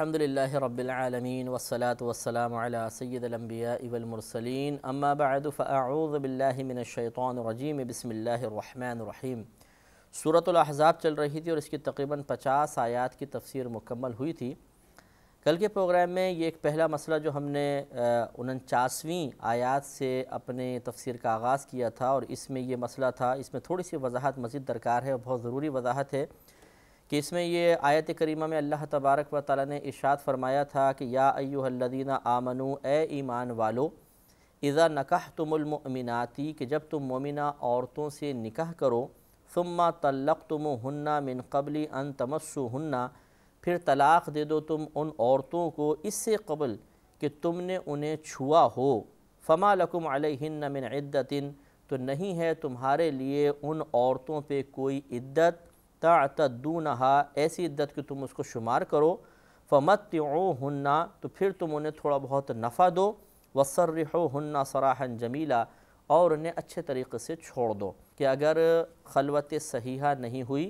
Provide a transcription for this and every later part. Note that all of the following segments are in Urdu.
الحمد لله رب والسلام على سيد الأنبياء سید أما بعد فأعوذ بالله من الشيطان الرجیم بسم اللہ الرحیم صورت الاحزاب چل رہی تھی اور اس کی تقریباً پچاس آیات کی تفسیر مکمل ہوئی تھی کل کے پروگرام میں یہ ایک پہلا مسئلہ جو ہم نے انچاسویں آیات سے اپنے تفسیر کا آغاز کیا تھا اور اس میں یہ مسئلہ تھا اس میں تھوڑی سی وضاحت مزید درکار ہے اور بہت ضروری وضاحت ہے کہ اس میں یہ آیت کریمہ میں اللہ تبارک و تعالی نے ارشاد فرمایا تھا کہ یا ایوہ الذین آمنو اے ایمان والو اذا نکحتم المؤمناتی کہ جب تم مومنہ عورتوں سے نکاح کرو ثم تلق تم من قبل ان تمسو ہننا پھر طلاق دے دو تم ان عورتوں کو اس سے قبل کہ تم نے انہیں چھوا ہو فما لکم علیہن من عدت تو نہیں ہے تمہارے لیے ان عورتوں پہ کوئی عدت تَعْتَدُّونَهَا ایسی عدت کہ تم اس کو شمار کرو فَمَتِّعُوْهُنَّا تو پھر تم انہیں تھوڑا بہت نفع دو وَصَرِّحُوْهُنَّا صَرَاحًا جَمِيلًا اور انہیں اچھے طریقے سے چھوڑ دو کہ اگر خلوت صحیحہ نہیں ہوئی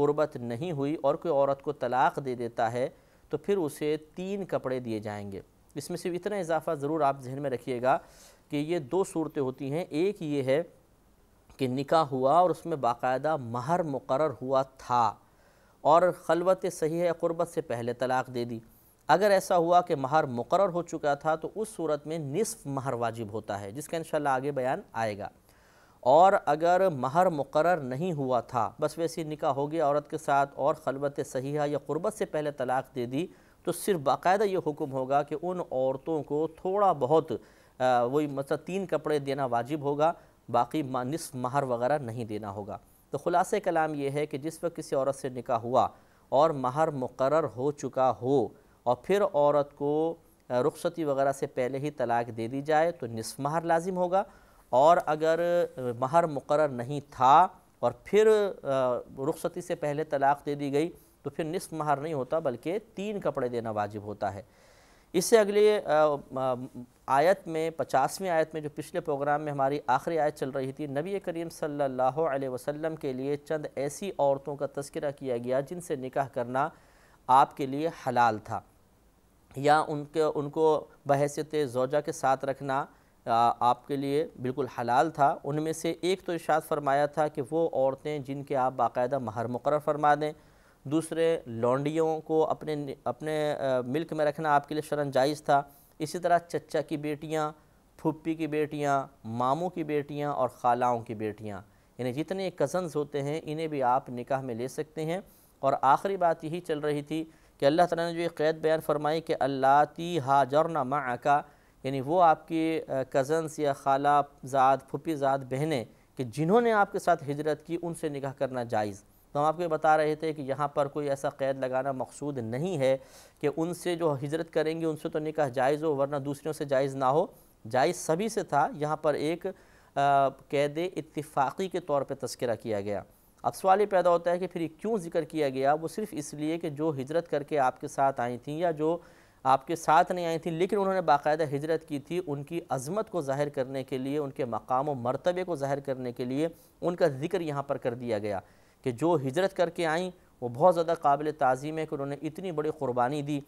قربت نہیں ہوئی اور کوئی عورت کو طلاق دے دیتا ہے تو پھر اسے تین کپڑے دیے جائیں گے اس میں صرف اتنا اضافہ ضرور آپ ذہن میں رکھیے گا کہ یہ دو صورتیں ہوتی ہیں ایک یہ ہے کہ نکاح ہوا اور اس میں باقاعدہ مہر مقرر ہوا تھا اور خلوت صحیح قربت سے پہلے طلاق دے دی اگر ایسا ہوا کہ مہر مقرر ہو چکا تھا تو اس صورت میں نصف مہر واجب ہوتا ہے جس کا انشاءاللہ آگے بیان آئے گا اور اگر مہر مقرر نہیں ہوا تھا بس ویسی نکاح نکاح گیا عورت کے ساتھ اور خلوت صحیحہ یا قربت سے پہلے طلاق دے دی تو صرف باقاعدہ یہ حکم ہوگا کہ ان عورتوں کو تھوڑا بہت وہی مطلب تین کپڑے دینا واجب ہوگا باقی نصف مہر وغیرہ نہیں دینا ہوگا تو خلاصۂ کلام یہ ہے کہ جس وقت کسی عورت سے نکاح ہوا اور مہر مقرر ہو چکا ہو اور پھر عورت کو رخصتی وغیرہ سے پہلے ہی طلاق دے دی جائے تو نصف مہر لازم ہوگا اور اگر مہر مقرر نہیں تھا اور پھر رخصتی سے پہلے طلاق دے دی گئی تو پھر نصف مہر نہیں ہوتا بلکہ تین کپڑے دینا واجب ہوتا ہے اس سے اگلے آیت میں پچاسویں آیت میں جو پچھلے پروگرام میں ہماری آخری آیت چل رہی تھی نبی کریم صلی اللہ علیہ وسلم کے لیے چند ایسی عورتوں کا تذکرہ کیا گیا جن سے نکاح کرنا آپ کے لیے حلال تھا یا ان کے ان کو بحیثیت زوجہ کے ساتھ رکھنا آپ کے لیے بالکل حلال تھا ان میں سے ایک تو اشارت فرمایا تھا کہ وہ عورتیں جن کے آپ باقاعدہ مہر مقرر فرما دیں دوسرے لونڈیوں کو اپنے اپنے ملک میں رکھنا آپ کے لیے جائز تھا اسی طرح چچا کی بیٹیاں پھوپھی کی بیٹیاں ماموں کی بیٹیاں اور خالاؤں کی بیٹیاں یعنی جتنے کزنز ہوتے ہیں انہیں بھی آپ نکاح میں لے سکتے ہیں اور آخری بات یہی چل رہی تھی کہ اللہ تعالیٰ نے جو یہ قید بیان فرمائی کہ اللہ تی حاجر نہ یعنی وہ آپ کی کزنز یا خالہ زاد پھوپھی زاد بہنیں کہ جنہوں نے آپ کے ساتھ ہجرت کی ان سے نکاح کرنا جائز تو ہم آپ کو یہ بتا رہے تھے کہ یہاں پر کوئی ایسا قید لگانا مقصود نہیں ہے کہ ان سے جو ہجرت کریں گے ان سے تو نکاح جائز ہو ورنہ دوسریوں سے جائز نہ ہو جائز سبھی سے تھا یہاں پر ایک قید اتفاقی کے طور پہ تذکرہ کیا گیا اب سوال یہ پیدا ہوتا ہے کہ پھر یہ کیوں ذکر کیا گیا وہ صرف اس لیے کہ جو ہجرت کر کے آپ کے ساتھ آئی تھیں یا جو آپ کے ساتھ نہیں آئی تھیں لیکن انہوں نے باقاعدہ ہجرت کی تھی ان کی عظمت کو ظاہر کرنے کے لیے ان کے مقام و مرتبے کو ظاہر کرنے کے لیے ان کا ذکر یہاں پر کر دیا گیا کہ جو ہجرت کر کے آئیں وہ بہت زیادہ قابل تعظیم ہے کہ انہوں نے اتنی بڑی قربانی دی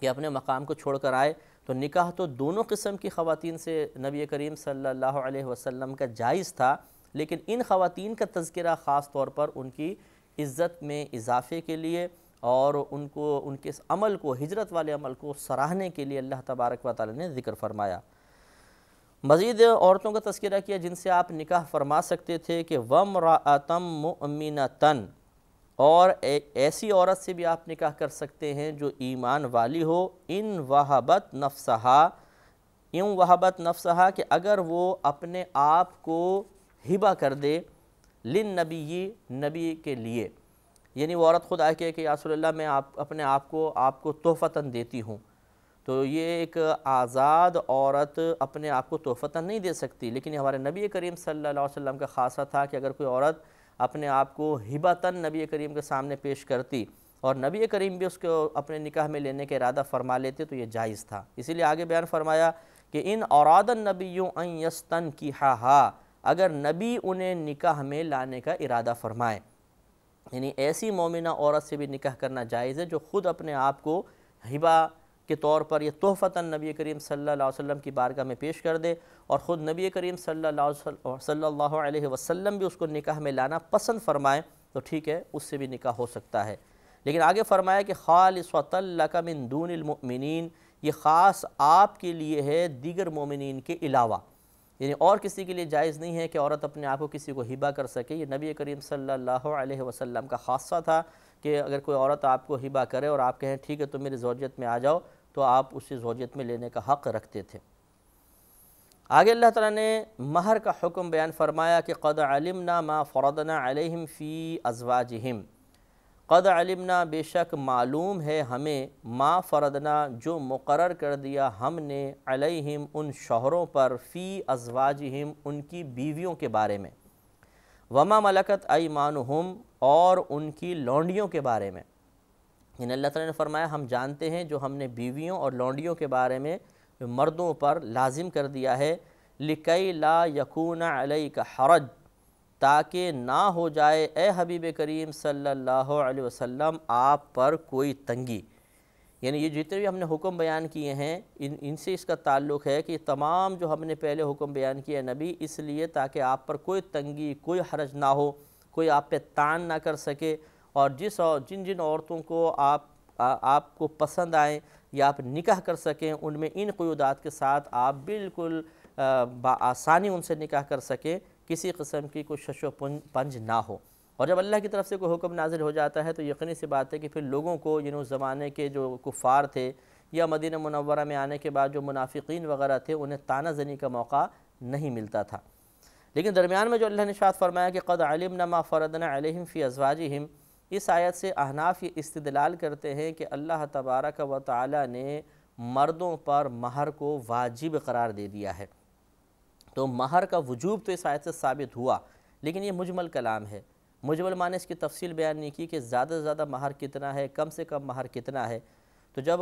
کہ اپنے مقام کو چھوڑ کر آئے تو نکاح تو دونوں قسم کی خواتین سے نبی کریم صلی اللہ علیہ وسلم کا جائز تھا لیکن ان خواتین کا تذکرہ خاص طور پر ان کی عزت میں اضافے کے لیے اور ان کو ان کے عمل کو ہجرت والے عمل کو سراہنے کے لیے اللہ تبارک و تعالیٰ نے ذکر فرمایا مزید عورتوں کا تذکرہ کیا جن سے آپ نکاح فرما سکتے تھے کہ وم مُؤْمِنَةً اور ایسی عورت سے بھی آپ نکاح کر سکتے ہیں جو ایمان والی ہو ان وحبت نفسہا یوں وحبت نفسہا کہ اگر وہ اپنے آپ کو ہبا کر دے لن نبی نبی کے لیے یعنی وہ عورت خود خدا کہ یا رسول اللہ میں آپ اپنے آپ کو آپ کو تحفتاً دیتی ہوں تو یہ ایک آزاد عورت اپنے آپ کو تحفہ نہیں دے سکتی لیکن یہ ہمارے نبی کریم صلی اللہ علیہ وسلم کا خاصہ تھا کہ اگر کوئی عورت اپنے آپ کو ہبتن نبی کریم کے سامنے پیش کرتی اور نبی کریم بھی اس کو اپنے نکاح میں لینے کا ارادہ فرما لیتے تو یہ جائز تھا اسی لیے آگے بیان فرمایا کہ ان اوراد النبیوں ان یستن کی ہا ہا اگر نبی انہیں نکاح میں لانے کا ارادہ فرمائے یعنی ایسی مومنہ عورت سے بھی نکاح کرنا جائز ہے جو خود اپنے آپ کو ہبا کے طور پر یہ تحفتا نبی کریم صلی اللہ علیہ وسلم کی بارگاہ میں پیش کر دے اور خود نبی کریم صلی اللہ علیہ وسلم صلی علیہ وسلم بھی اس کو نکاح میں لانا پسند فرمائیں تو ٹھیک ہے اس سے بھی نکاح ہو سکتا ہے لیکن آگے فرمایا کہ خالص وط من دون المؤمنین یہ خاص آپ کے لیے ہے دیگر مومنین کے علاوہ یعنی اور کسی کے لیے جائز نہیں ہے کہ عورت اپنے آپ کو کسی کو ہبا کر سکے یہ نبی کریم صلی اللہ علیہ وسلم کا خاصہ تھا کہ اگر کوئی عورت آپ کو ہبا کرے اور آپ کہیں ٹھیک ہے تم میری زوجیت میں آ جاؤ تو آپ اسے زوجیت میں لینے کا حق رکھتے تھے آگے اللہ تعالیٰ نے مہر کا حکم بیان فرمایا کہ قد علمنا ما فردنا علیہم فی ازواجہم قد علمنا بے شک معلوم ہے ہمیں ما فردنا جو مقرر کر دیا ہم نے علیہم ان شوہروں پر فی ازواجہم ان کی بیویوں کے بارے میں وما ملکت ایمانہم اور ان کی لونڈیوں کے بارے میں یعنی اللہ تعالیٰ نے فرمایا ہم جانتے ہیں جو ہم نے بیویوں اور لونڈیوں کے بارے میں مردوں پر لازم کر دیا ہے لکئی لا یقون علیہ کا حرج تاکہ نہ ہو جائے اے حبیب کریم صلی اللہ علیہ وسلم آپ پر کوئی تنگی یعنی یہ جتنے بھی ہم نے حکم بیان کیے ہیں ان ان سے اس کا تعلق ہے کہ تمام جو ہم نے پہلے حکم بیان کیا ہے نبی اس لیے تاکہ آپ پر کوئی تنگی کوئی حرج نہ ہو کوئی آپ پہ تان نہ کر سکے اور جس اور جن جن عورتوں کو آپ آپ کو پسند آئیں یا آپ نکاح کر سکیں ان میں ان قیودات کے ساتھ آپ بالکل بآسانی ان سے نکاح کر سکیں کسی قسم کی کوئی شش و پنج نہ ہو اور جب اللہ کی طرف سے کوئی حکم نازل ہو جاتا ہے تو یقینی سی بات ہے کہ پھر لوگوں کو یعنی زمانے کے جو کفار تھے یا مدینہ منورہ میں آنے کے بعد جو منافقین وغیرہ تھے انہیں تانہ زنی کا موقع نہیں ملتا تھا لیکن درمیان میں جو اللہ نے شاد فرمایا کہ قَدْ علم مَا فَرَدْنَا عَلَيْهِمْ فی ازواج اس آیت سے احناف یہ استدلال کرتے ہیں کہ اللہ تبارک و تعالی نے مردوں پر مہر کو واجب قرار دے دیا ہے تو مہر کا وجوب تو اس آیت سے ثابت ہوا لیکن یہ مجمل کلام ہے مجمل معنی اس کی تفصیل بیان نہیں کی کہ زیادہ سے زیادہ مہر کتنا ہے کم سے کم مہر کتنا ہے تو جب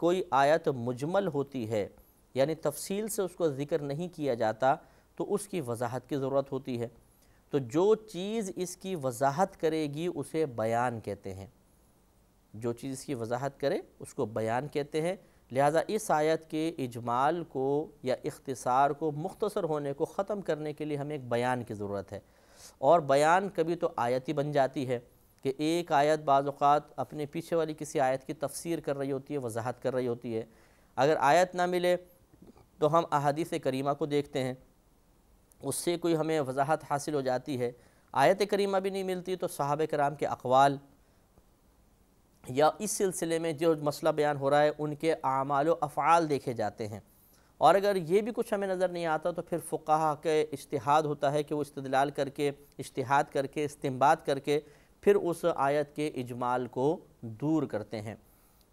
کوئی آیت مجمل ہوتی ہے یعنی تفصیل سے اس کو ذکر نہیں کیا جاتا تو اس کی وضاحت کی ضرورت ہوتی ہے تو جو چیز اس کی وضاحت کرے گی اسے بیان کہتے ہیں جو چیز اس کی وضاحت کرے اس کو بیان کہتے ہیں لہٰذا اس آیت کے اجمال کو یا اختصار کو مختصر ہونے کو ختم کرنے کے لیے ہمیں ایک بیان کی ضرورت ہے اور بیان کبھی تو آیت ہی بن جاتی ہے کہ ایک آیت بعض اوقات اپنے پیچھے والی کسی آیت کی تفسیر کر رہی ہوتی ہے وضاحت کر رہی ہوتی ہے اگر آیت نہ ملے تو ہم احادیث کریمہ کو دیکھتے ہیں اس سے کوئی ہمیں وضاحت حاصل ہو جاتی ہے آیت کریمہ بھی نہیں ملتی تو صحابہ کرام کے اقوال یا اس سلسلے میں جو مسئلہ بیان ہو رہا ہے ان کے اعمال و افعال دیکھے جاتے ہیں اور اگر یہ بھی کچھ ہمیں نظر نہیں آتا تو پھر فقہ کے اشتہاد ہوتا ہے کہ وہ استدلال کر کے اشتہاد کر کے استمباد کر کے پھر اس آیت کے اجمال کو دور کرتے ہیں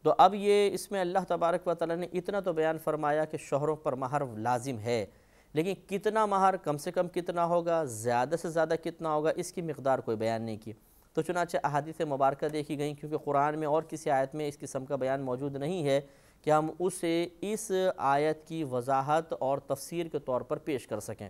تو اب یہ اس میں اللہ تبارک و تعالیٰ نے اتنا تو بیان فرمایا کہ شہروں پر مہر لازم ہے لیکن کتنا مہر کم سے کم کتنا ہوگا زیادہ سے زیادہ کتنا ہوگا اس کی مقدار کوئی بیان نہیں کی تو چنانچہ احادیث مبارکہ دیکھی گئیں کیونکہ قرآن میں اور کسی آیت میں اس قسم کا بیان موجود نہیں ہے کہ ہم اسے اس آیت کی وضاحت اور تفسیر کے طور پر پیش کر سکیں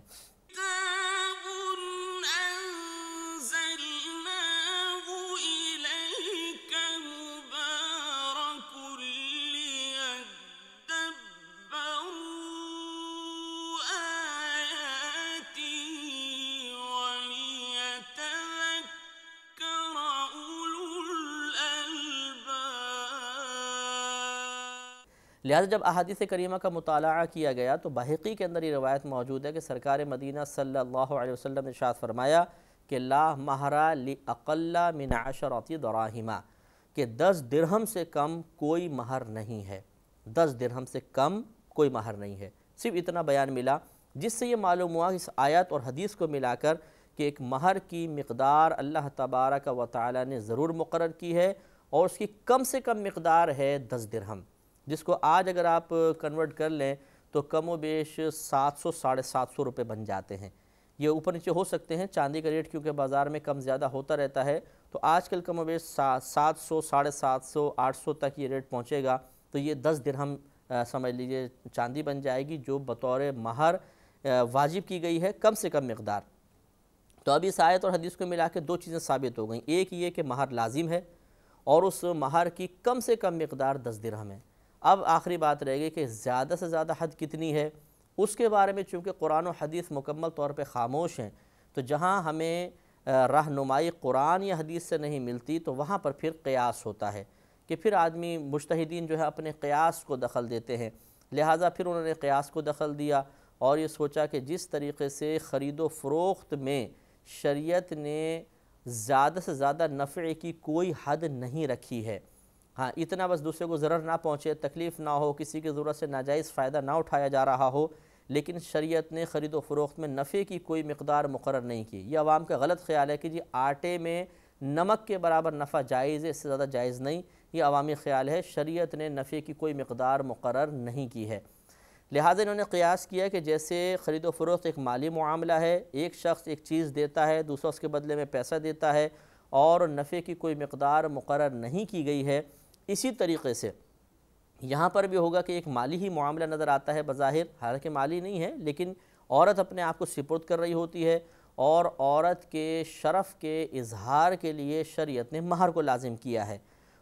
لہذا جب احادیث کریمہ کا مطالعہ کیا گیا تو بحقی کے اندر یہ روایت موجود ہے کہ سرکار مدینہ صلی اللہ علیہ وسلم نے شاع فرمایا کہ لا مہرا مہرہ من عشرات دراہمہ کہ دس درہم سے کم کوئی مہر نہیں ہے دس درہم سے کم کوئی مہر نہیں ہے صرف اتنا بیان ملا جس سے یہ معلوم ہوا اس آیت اور حدیث کو ملا کر کہ ایک مہر کی مقدار اللہ تبارک و تعالی نے ضرور مقرر کی ہے اور اس کی کم سے کم مقدار ہے دس درہم جس کو آج اگر آپ کنورٹ کر لیں تو کم و بیش سات سو ساڑھے سات سو روپے بن جاتے ہیں یہ اوپر نیچے ہو سکتے ہیں چاندی کا ریٹ کیونکہ بازار میں کم زیادہ ہوتا رہتا ہے تو آج کل کم و بیش سات سو ساڑھے سات سو آٹھ سو تک یہ ریٹ پہنچے گا تو یہ دس درہم سمجھ لیجئے چاندی بن جائے گی جو بطور مہر واجب کی گئی ہے کم سے کم مقدار تو اب اس آیت اور حدیث کو ملا کے دو چیزیں ثابت ہو گئیں ایک یہ کہ مہر لازم ہے اور اس مہر کی کم سے کم مقدار دس درہم ہے اب آخری بات رہ گئی کہ زیادہ سے زیادہ حد کتنی ہے اس کے بارے میں چونکہ قرآن و حدیث مکمل طور پہ خاموش ہیں تو جہاں ہمیں رہنمائی قرآن یا حدیث سے نہیں ملتی تو وہاں پر پھر قیاس ہوتا ہے کہ پھر آدمی مشتحدین جو ہے اپنے قیاس کو دخل دیتے ہیں لہٰذا پھر انہوں نے قیاس کو دخل دیا اور یہ سوچا کہ جس طریقے سے خرید و فروخت میں شریعت نے زیادہ سے زیادہ نفع کی کوئی حد نہیں رکھی ہے ہاں اتنا بس دوسرے کو ضرر نہ پہنچے تکلیف نہ ہو کسی کی ضرورت سے ناجائز فائدہ نہ اٹھایا جا رہا ہو لیکن شریعت نے خرید و فروخت میں نفع کی کوئی مقدار مقرر نہیں کی یہ عوام کا غلط خیال ہے کہ جی آٹے میں نمک کے برابر نفع جائز ہے اس سے زیادہ جائز نہیں یہ عوامی خیال ہے شریعت نے نفع کی کوئی مقدار مقرر نہیں کی ہے لہٰذا انہوں نے قیاس کیا کہ جیسے خرید و فروخت ایک مالی معاملہ ہے ایک شخص ایک چیز دیتا ہے دوسرا اس کے بدلے میں پیسہ دیتا ہے اور نفع کی کوئی مقدار مقرر نہیں کی گئی ہے اسی طریقے سے یہاں پر بھی ہوگا کہ ایک مالی ہی معاملہ نظر آتا ہے بظاہر حالانکہ مالی نہیں ہے لیکن عورت اپنے آپ کو سپرد کر رہی ہوتی ہے اور عورت کے شرف کے اظہار کے لیے شریعت نے مہر کو لازم کیا ہے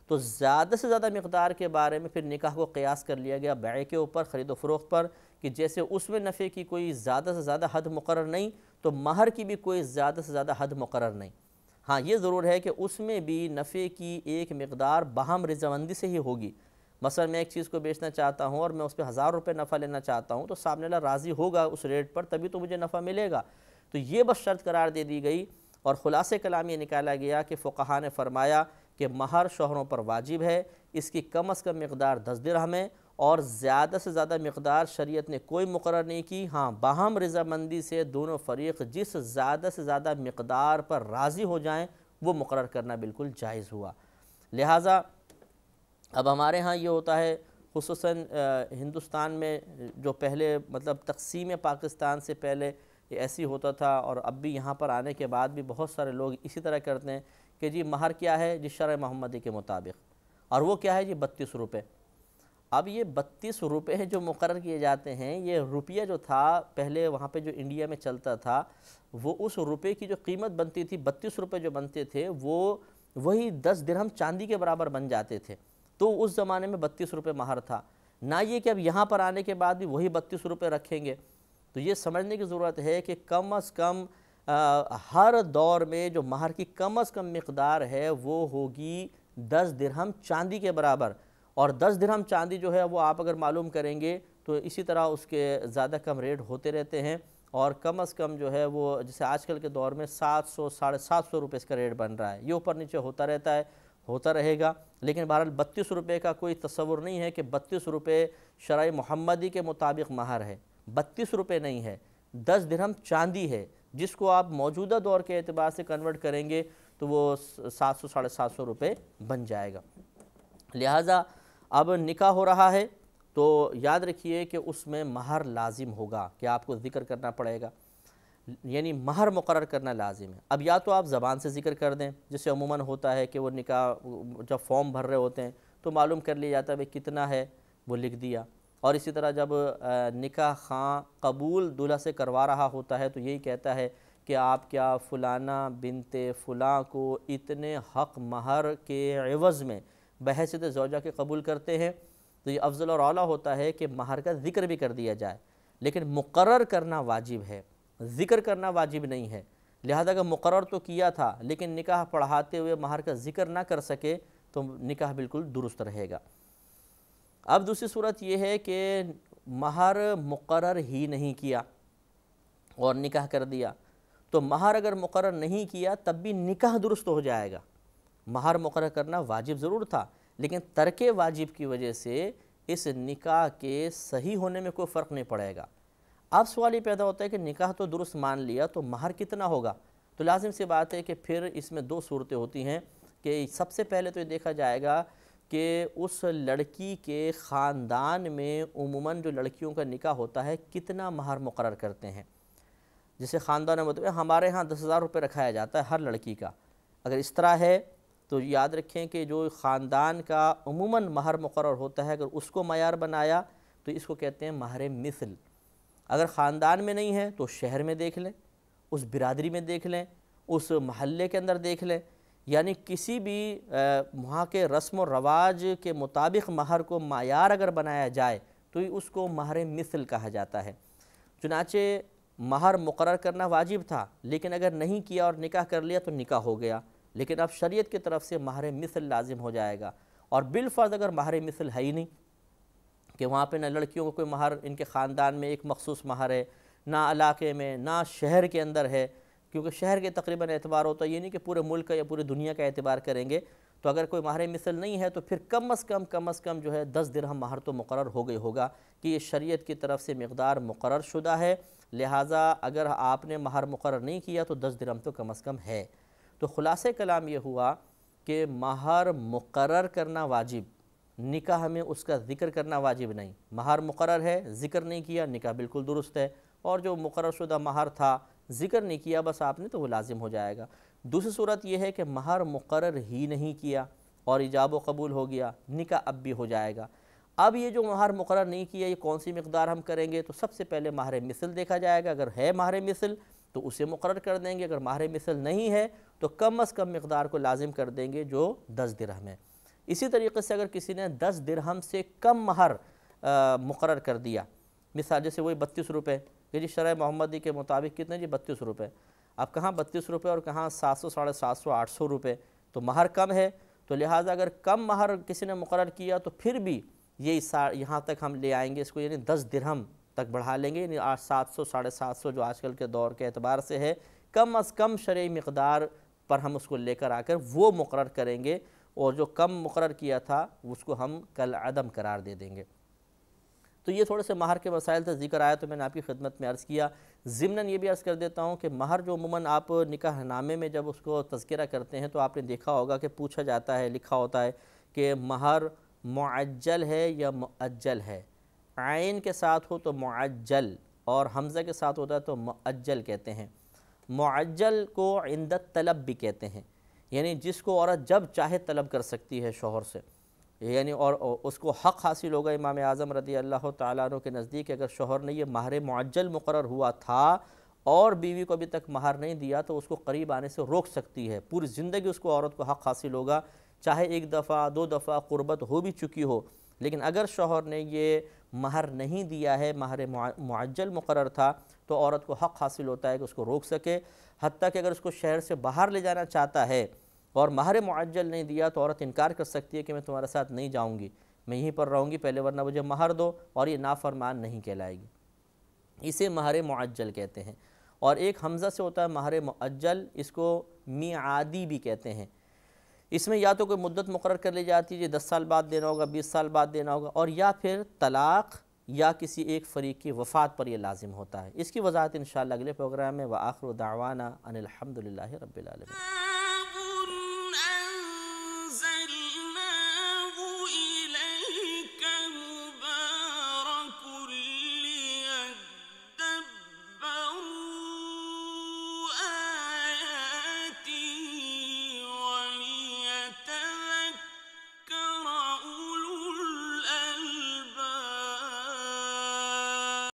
تو زیادہ سے زیادہ مقدار کے بارے میں پھر نکاح کو قیاس کر لیا گیا کے اوپر خرید و فروخت پر کہ جیسے اس میں نفع کی کوئی زیادہ سے زیادہ حد مقرر نہیں تو مہر کی بھی کوئی زیادہ سے زیادہ حد مقرر نہیں ہاں یہ ضرور ہے کہ اس میں بھی نفع کی ایک مقدار باہم رضاونی سے ہی ہوگی مثلا میں ایک چیز کو بیچنا چاہتا ہوں اور میں اس پہ ہزار روپے نفع لینا چاہتا ہوں تو سامنے راضی ہوگا اس ریٹ پر تبھی تو مجھے نفع ملے گا تو یہ بس شرط قرار دے دی گئی اور خلاص کلام یہ نکالا گیا کہ فقہا نے فرمایا کہ مہر شوہروں پر واجب ہے اس کی کم از کم مقدار دس درہم ہے اور زیادہ سے زیادہ مقدار شریعت نے کوئی مقرر نہیں کی ہاں باہم رضا مندی سے دونوں فریق جس زیادہ سے زیادہ مقدار پر راضی ہو جائیں وہ مقرر کرنا بالکل جائز ہوا لہٰذا اب ہمارے ہاں یہ ہوتا ہے خصوصاً ہندوستان میں جو پہلے مطلب تقسیم پاکستان سے پہلے ایسی ہوتا تھا اور اب بھی یہاں پر آنے کے بعد بھی بہت سارے لوگ اسی طرح کرتے ہیں کہ جی مہر کیا ہے جی شرع محمدی کے مطابق اور وہ کیا ہے جی بتیس روپے اب یہ بتیس ہیں جو مقرر کیے جاتے ہیں یہ روپیہ جو تھا پہلے وہاں پہ جو انڈیا میں چلتا تھا وہ اس روپے کی جو قیمت بنتی تھی بتیس روپے جو بنتے تھے وہ وہی دس درہم چاندی کے برابر بن جاتے تھے تو اس زمانے میں بتیس روپے مہر تھا نہ یہ کہ اب یہاں پر آنے کے بعد بھی وہی بتیس روپے رکھیں گے تو یہ سمجھنے کی ضرورت ہے کہ کم از کم ہر دور میں جو مہر کی کم از کم مقدار ہے وہ ہوگی دس درہم چاندی کے برابر اور دس درہم چاندی جو ہے وہ آپ اگر معلوم کریں گے تو اسی طرح اس کے زیادہ کم ریٹ ہوتے رہتے ہیں اور کم از کم جو ہے وہ جیسے آج کل کے دور میں سات سو ساڑھے سات سو روپے اس کا ریٹ بن رہا ہے یہ اوپر نیچے ہوتا رہتا ہے ہوتا رہے گا لیکن بہرحال بتیس روپے کا کوئی تصور نہیں ہے کہ بتیس روپے شرع محمدی کے مطابق مہر ہے بتیس روپے نہیں ہے دس درہم چاندی ہے جس کو آپ موجودہ دور کے اعتبار سے کنورٹ کریں گے تو وہ سات سو ساڑھے سات سو روپے بن جائے گا لہٰذا اب نکاح ہو رہا ہے تو یاد رکھیے کہ اس میں مہر لازم ہوگا کہ آپ کو ذکر کرنا پڑے گا یعنی مہر مقرر کرنا لازم ہے اب یا تو آپ زبان سے ذکر کر دیں جسے عموماً ہوتا ہے کہ وہ نکاح جب فارم بھر رہے ہوتے ہیں تو معلوم کر لیا جاتا ہے بھائی کتنا ہے وہ لکھ دیا اور اسی طرح جب نکاح خاں قبول دلہا سے کروا رہا ہوتا ہے تو یہی کہتا ہے کہ آپ کیا فلانا بنت فلاں کو اتنے حق مہر کے عوض میں بحثی زوجہ کے قبول کرتے ہیں تو یہ افضل اور اعلیٰ ہوتا ہے کہ مہر کا ذکر بھی کر دیا جائے لیکن مقرر کرنا واجب ہے ذکر کرنا واجب نہیں ہے لہذا اگر مقرر تو کیا تھا لیکن نکاح پڑھاتے ہوئے مہر کا ذکر نہ کر سکے تو نکاح بالکل درست رہے گا اب دوسری صورت یہ ہے کہ مہر مقرر ہی نہیں کیا اور نکاح کر دیا تو مہر اگر مقرر نہیں کیا تب بھی نکاح درست ہو جائے گا مہر مقرر کرنا واجب ضرور تھا لیکن ترک واجب کی وجہ سے اس نکاح کے صحیح ہونے میں کوئی فرق نہیں پڑے گا اب سوال یہ پیدا ہوتا ہے کہ نکاح تو درست مان لیا تو مہر کتنا ہوگا تو لازم سی بات ہے کہ پھر اس میں دو صورتیں ہوتی ہیں کہ سب سے پہلے تو یہ دیکھا جائے گا کہ اس لڑکی کے خاندان میں عموماً جو لڑکیوں کا نکاح ہوتا ہے کتنا مہر مقرر کرتے ہیں جسے خاندان ہمارے ہاں دس ہزار روپے رکھایا جاتا ہے ہر لڑکی کا اگر اس طرح ہے تو یاد رکھیں کہ جو خاندان کا عموماً مہر مقرر ہوتا ہے اگر اس کو معیار بنایا تو اس کو کہتے ہیں مہر مثل اگر خاندان میں نہیں ہے تو شہر میں دیکھ لیں اس برادری میں دیکھ لیں اس محلے کے اندر دیکھ لیں یعنی کسی بھی وہاں کے رسم و رواج کے مطابق مہر کو معیار اگر بنایا جائے تو اس کو مہر مثل کہا جاتا ہے چنانچہ مہر مقرر کرنا واجب تھا لیکن اگر نہیں کیا اور نکاح کر لیا تو نکاح ہو گیا لیکن اب شریعت کی طرف سے ماہر مثل لازم ہو جائے گا اور بالفرض اگر ماہر مثل ہے ہی نہیں کہ وہاں پہ نہ لڑکیوں کو کوئی مہر ان کے خاندان میں ایک مخصوص مہر ہے نہ علاقے میں نہ شہر کے اندر ہے کیونکہ شہر کے تقریباً اعتبار ہوتا ہے یہ نہیں کہ پورے ملک کا یا پوری دنیا کا اعتبار کریں گے تو اگر کوئی ماہر مثل نہیں ہے تو پھر کم از کم کم از کم جو ہے دس درہم مہر تو مقرر ہو گئی ہوگا کہ یہ شریعت کی طرف سے مقدار مقرر شدہ ہے لہٰذا اگر آپ نے مہر مقرر نہیں کیا تو دس درہم تو کم از کم ہے تو خلاص کلام یہ ہوا کہ مہر مقرر کرنا واجب نکاح میں اس کا ذکر کرنا واجب نہیں مہر مقرر ہے ذکر نہیں کیا نکاح بالکل درست ہے اور جو مقرر شدہ مہر تھا ذکر نہیں کیا بس آپ نے تو وہ لازم ہو جائے گا دوسری صورت یہ ہے کہ مہر مقرر ہی نہیں کیا اور ایجاب و قبول ہو گیا نکاح اب بھی ہو جائے گا اب یہ جو مہر مقرر نہیں کیا یہ کون سی مقدار ہم کریں گے تو سب سے پہلے مہر مثل دیکھا جائے گا اگر ہے مہر مثل تو اسے مقرر کر دیں گے اگر ماہر مثل نہیں ہے تو کم از کم مقدار کو لازم کر دیں گے جو دس درہم ہے اسی طریقے سے اگر کسی نے دس درہم سے کم مہر مقرر کر دیا مثال جیسے وہی بتیس روپے کہ جی شرح محمدی کے مطابق کتنے جی بتیس روپے اب کہاں بتیس روپے اور کہاں سات سو ساڑھے سات سو آٹھ سو روپے تو مہر کم ہے تو لہٰذا اگر کم مہر کسی نے مقرر کیا تو پھر بھی یہ یہاں تک ہم لے آئیں گے اس کو یعنی دس درہم تک بڑھا لیں گے یعنی آج سات سو ساڑھے سات سو جو آج کل کے دور کے اعتبار سے ہے کم از کم شرعی مقدار پر ہم اس کو لے کر آ کر وہ مقرر کریں گے اور جو کم مقرر کیا تھا اس کو ہم کل عدم قرار دے دیں گے تو یہ تھوڑے سے مہر کے مسائل سے ذکر آیا تو میں نے آپ کی خدمت میں عرض کیا ضمناً یہ بھی عرض کر دیتا ہوں کہ مہر جو عموماً آپ نکاح نامے میں جب اس کو تذکرہ کرتے ہیں تو آپ نے دیکھا ہوگا کہ پوچھا جاتا ہے لکھا ہوتا ہے کہ مہر معجل ہے یا معجل ہے عین کے ساتھ ہو تو معجل اور حمزہ کے ساتھ ہوتا ہے تو معجل کہتے ہیں معجل کو عندت طلب بھی کہتے ہیں یعنی جس کو عورت جب چاہے طلب کر سکتی ہے شوہر سے یعنی اور اس کو حق حاصل ہوگا امام اعظم رضی اللہ تعالیٰ عنہ کے نزدیک اگر شوہر نے یہ مہر معجل مقرر ہوا تھا اور بیوی کو ابھی تک مہر نہیں دیا تو اس کو قریب آنے سے روک سکتی ہے پوری زندگی اس کو عورت کو حق حاصل ہوگا چاہے ایک دفعہ دو دفعہ قربت ہو بھی چکی ہو لیکن اگر شوہر نے یہ مہر نہیں دیا ہے مہر معجل مقرر تھا تو عورت کو حق حاصل ہوتا ہے کہ اس کو روک سکے حتیٰ کہ اگر اس کو شہر سے باہر لے جانا چاہتا ہے اور مہر معجل نہیں دیا تو عورت انکار کر سکتی ہے کہ میں تمہارے ساتھ نہیں جاؤں گی میں یہیں پر رہوں گی پہلے ورنہ مجھے مہر دو اور یہ نافرمان نہیں کہلائے گی اسے مہر معجل کہتے ہیں اور ایک حمزہ سے ہوتا ہے مہر معجل اس کو میعادی بھی کہتے ہیں اس میں یا تو کوئی مدت مقرر کر لی جاتی ہے جی دس سال بعد دینا ہوگا بیس سال بعد دینا ہوگا اور یا پھر طلاق یا کسی ایک فریق کی وفات پر یہ لازم ہوتا ہے اس کی وضاحت انشاءاللہ اگلے پروگرام میں وآخر دعوانا ان الحمدللہ رب العالمین